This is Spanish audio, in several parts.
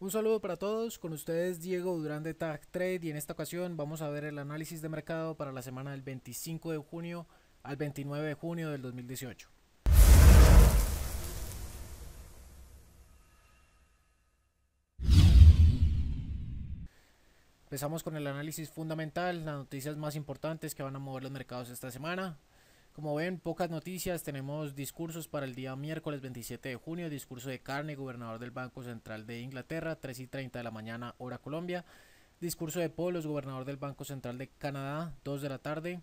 Un saludo para todos, con ustedes Diego Durán de Tag Trade y en esta ocasión vamos a ver el análisis de mercado para la semana del 25 de junio al 29 de junio del 2018. Empezamos con el análisis fundamental, las noticias más importantes que van a mover los mercados esta semana. Como ven, pocas noticias. Tenemos discursos para el día miércoles 27 de junio. Discurso de Carney, gobernador del Banco Central de Inglaterra, 3 y 30 de la mañana, hora Colombia. Discurso de Polos, gobernador del Banco Central de Canadá, 2 de la tarde.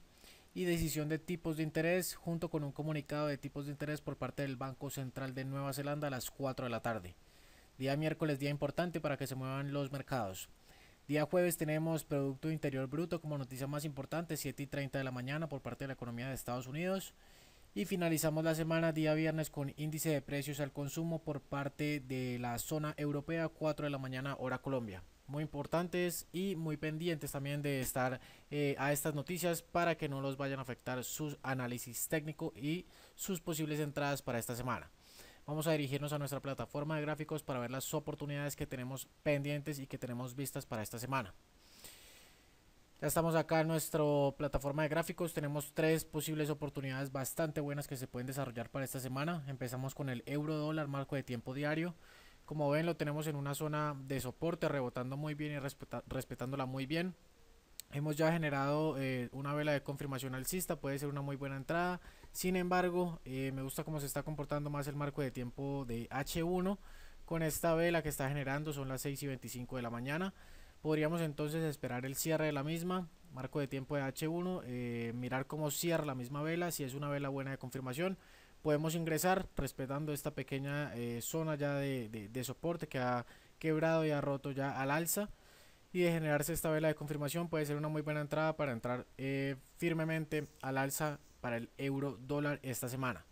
Y decisión de tipos de interés, junto con un comunicado de tipos de interés por parte del Banco Central de Nueva Zelanda a las 4 de la tarde. Día miércoles, día importante para que se muevan los mercados. Día jueves tenemos Producto Interior Bruto como noticia más importante, 7 y 30 de la mañana por parte de la economía de Estados Unidos. Y finalizamos la semana día viernes con índice de precios al consumo por parte de la zona europea, 4 de la mañana hora Colombia. Muy importantes y muy pendientes también de estar eh, a estas noticias para que no los vayan a afectar sus análisis técnico y sus posibles entradas para esta semana. Vamos a dirigirnos a nuestra plataforma de gráficos para ver las oportunidades que tenemos pendientes y que tenemos vistas para esta semana. Ya estamos acá en nuestra plataforma de gráficos. Tenemos tres posibles oportunidades bastante buenas que se pueden desarrollar para esta semana. Empezamos con el euro dólar, marco de tiempo diario. Como ven, lo tenemos en una zona de soporte, rebotando muy bien y respetándola muy bien. Hemos ya generado eh, una vela de confirmación alcista, puede ser una muy buena entrada. Sin embargo, eh, me gusta cómo se está comportando más el marco de tiempo de H1 con esta vela que está generando, son las 6 y 25 de la mañana. Podríamos entonces esperar el cierre de la misma, marco de tiempo de H1, eh, mirar cómo cierra la misma vela, si es una vela buena de confirmación. Podemos ingresar respetando esta pequeña zona ya de soporte que ha quebrado y ha roto ya al alza y de generarse esta vela de confirmación puede ser una muy buena entrada para entrar eh, firmemente al alza para el euro dólar esta semana.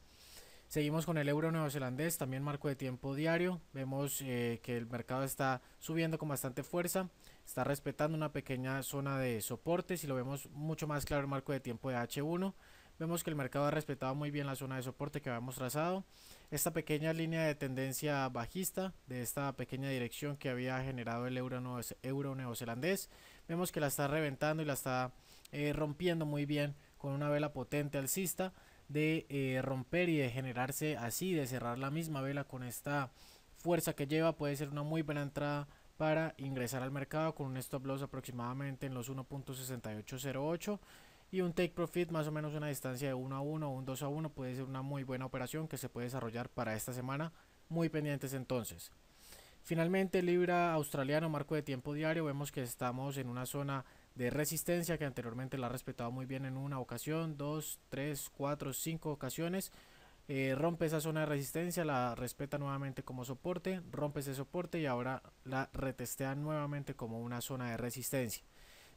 Seguimos con el euro neozelandés, también marco de tiempo diario. Vemos eh, que el mercado está subiendo con bastante fuerza, está respetando una pequeña zona de soporte. y lo vemos mucho más claro, el marco de tiempo de H1 Vemos que el mercado ha respetado muy bien la zona de soporte que habíamos trazado. Esta pequeña línea de tendencia bajista de esta pequeña dirección que había generado el euro, euro neozelandés. Vemos que la está reventando y la está eh, rompiendo muy bien con una vela potente alcista de eh, romper y de generarse así, de cerrar la misma vela con esta fuerza que lleva. Puede ser una muy buena entrada para ingresar al mercado con un stop loss aproximadamente en los 1.6808 y un take profit más o menos una distancia de 1 a 1 o un 2 a 1 puede ser una muy buena operación que se puede desarrollar para esta semana. Muy pendientes entonces. Finalmente, Libra australiano, marco de tiempo diario, vemos que estamos en una zona de resistencia que anteriormente la ha respetado muy bien en una ocasión, dos, tres, cuatro, cinco ocasiones. Eh, rompe esa zona de resistencia, la respeta nuevamente como soporte, rompe ese soporte y ahora la retestea nuevamente como una zona de resistencia.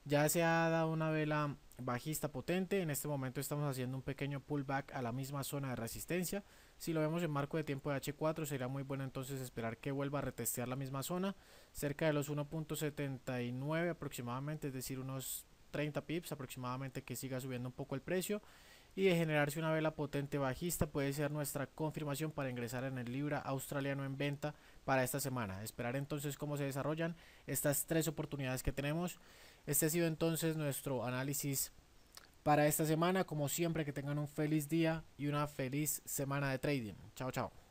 Ya se ha dado una vela bajista potente. En este momento estamos haciendo un pequeño pullback a la misma zona de resistencia. Si lo vemos en marco de tiempo de H4 sería muy bueno entonces esperar que vuelva a retestear la misma zona. Cerca de los 1.79 aproximadamente, es decir unos 30 pips aproximadamente que siga subiendo un poco el precio. Y de generarse una vela potente bajista puede ser nuestra confirmación para ingresar en el Libra australiano en venta para esta semana. Esperar entonces cómo se desarrollan estas tres oportunidades que tenemos. Este ha sido entonces nuestro análisis para esta semana. Como siempre, que tengan un feliz día y una feliz semana de trading. Chao, chao.